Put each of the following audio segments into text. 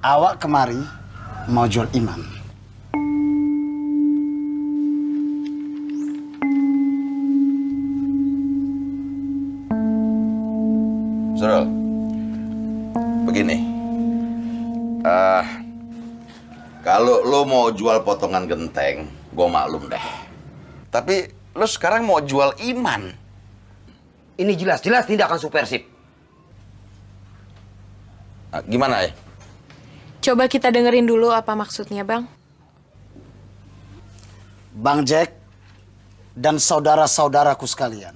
awak kemari mau jual iman. Surul, begini. Uh, kalau lo mau jual potongan genteng, gue maklum deh. Tapi lo sekarang mau jual iman. Ini jelas-jelas tindakan supersip. Uh, ah, gimana ya? Coba kita dengerin dulu apa maksudnya, Bang. Bang Jack dan saudara-saudaraku sekalian.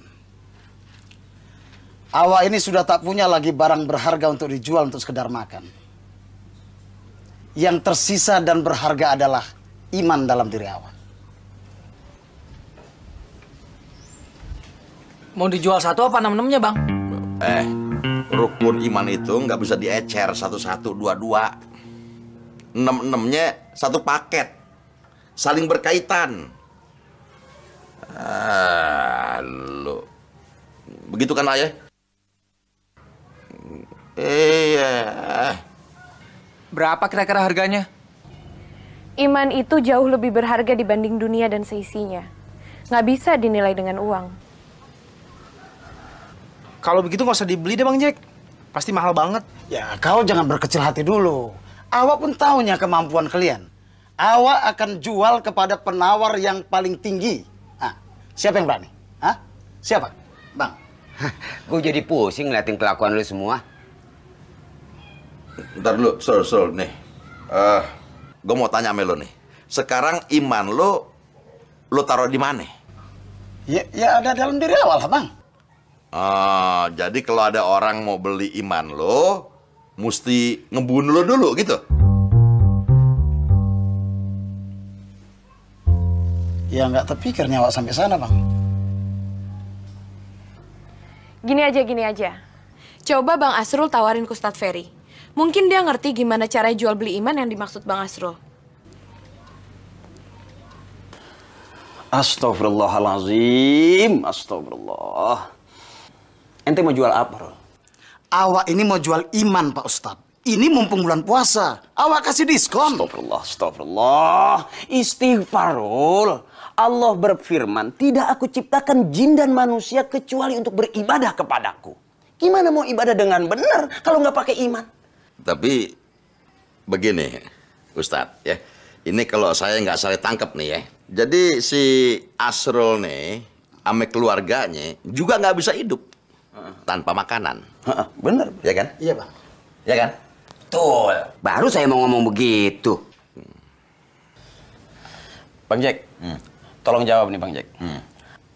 Awak ini sudah tak punya lagi barang berharga untuk dijual untuk sekedar makan. Yang tersisa dan berharga adalah iman dalam diri awak. Mau dijual satu apa enam-enamnya, Bang? Eh, rukun iman itu nggak bisa diecer satu-satu, dua-dua enam enamnya satu paket saling berkaitan ah, lo begitu kan ayah iya berapa kira-kira harganya iman itu jauh lebih berharga dibanding dunia dan seisinya nggak bisa dinilai dengan uang kalau begitu nggak usah dibeli deh bang Jack pasti mahal banget ya kau jangan berkecil hati dulu Awak pun tahunya kemampuan kalian. Awak akan jual kepada penawar yang paling tinggi. Ah, siapa yang berani? Hah? Siapa? Bang. Gue jadi pusing ngeliatin kelakuan lu semua. Ntar dulu, Sol, Sol, nih. Uh, eh, gue mau tanya sama nih. Sekarang iman lo, lo taruh di mana? Ya, ya ada dalam diri awal, Bang. Uh, jadi kalau ada orang mau beli iman lo, mesti ngebunuh lo dulu gitu. Ya nggak terpikir nyawa sampai sana bang. Gini aja, gini aja. Coba Bang Asrul tawarin ke Ustadz Ferry. Mungkin dia ngerti gimana cara jual beli iman yang dimaksud Bang Asrul. Astagfirullahalazim, astagfirullah. Ente mau jual apa, Awak ini mau jual iman, Pak Ustadz. Ini mumpung bulan puasa, awak kasih diskon. Astagfirullah, astagfirullah. Istighfarul. Allah berfirman, tidak aku ciptakan jin dan manusia kecuali untuk beribadah kepadaku. Gimana mau ibadah dengan benar kalau nggak pakai iman? Tapi begini, Ustadz ya. Ini kalau saya nggak salah tangkap nih ya. Jadi si Asrul nih, ame keluarganya juga nggak bisa hidup tanpa makanan. bener, ya kan? Iya, Pak. Ya kan? Betul. Baru saya mau ngomong begitu. Bang Jack, hmm. tolong jawab nih Bang Jack. Hmm.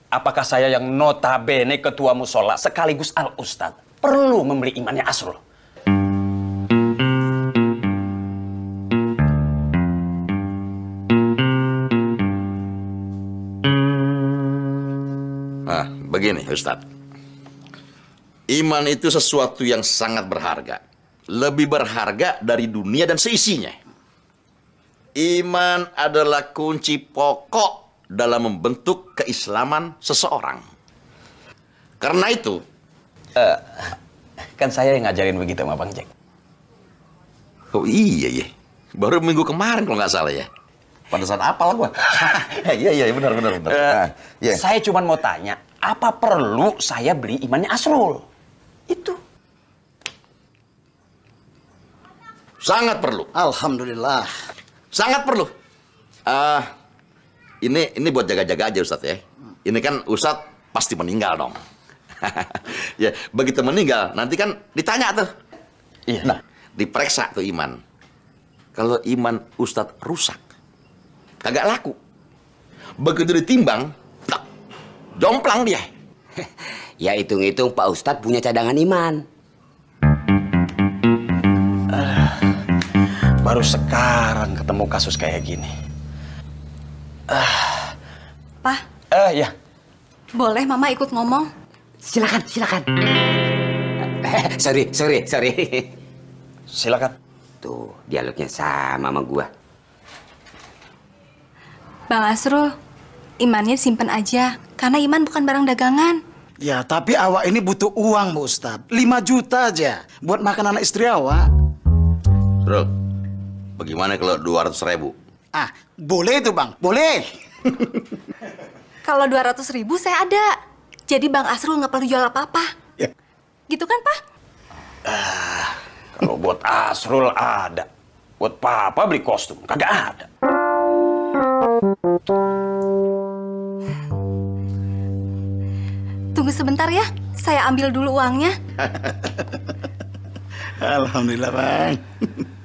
Apakah saya yang notabene ketua musola sekaligus al ustad perlu membeli imannya Asrul? Nah, begini Ustadz. Iman itu sesuatu yang sangat berharga. Lebih berharga dari dunia dan seisinya. Iman adalah kunci pokok dalam membentuk keislaman seseorang. Karena itu... Uh, kan saya yang ngajarin begitu sama Bang Jack. Oh iya, iya. Baru minggu kemarin kalau nggak salah ya. Pada Pantesan apal gua. Iya iya benar benar benar. Uh, eh, yeah. Iya. Saya cuma mau tanya, apa perlu saya beli imannya Asrul? Itu. Sangat perlu. Alhamdulillah. Sangat perlu. Uh, ini ini buat jaga-jaga aja Ustadz ya. Ini kan Ustadz pasti meninggal dong. ya, begitu meninggal nanti kan ditanya tuh. Iya. Nah, diperiksa tuh iman. Kalau iman Ustadz rusak, kagak laku. Begitu ditimbang, tak, jomplang dia. Ya hitung-hitung Pak Ustadz punya cadangan iman. Uh, baru sekarang ketemu kasus kayak gini. Uh. Pak? Eh, uh, ya. Boleh Mama ikut ngomong? Silakan, silakan. Eh, sorry, sorry, sorry. Silakan. Tuh, dialognya sama sama gua. Bang Asrul, imannya simpen aja. Karena iman bukan barang dagangan. Ya, tapi awak ini butuh uang, Bu Ustadz. Lima juta aja buat makan anak istri awak. Bro, bagaimana kalau dua ratus ribu? Ah, boleh itu, Bang. Boleh. kalau dua ratus ribu saya ada. Jadi Bang Asrul nggak perlu jual apa-apa. Ya. Gitu kan, Pak? Ah, kalau buat Asrul ada. Buat Papa beli kostum, kagak ada. Tunggu sebentar ya, saya ambil dulu uangnya. Alhamdulillah, Bang.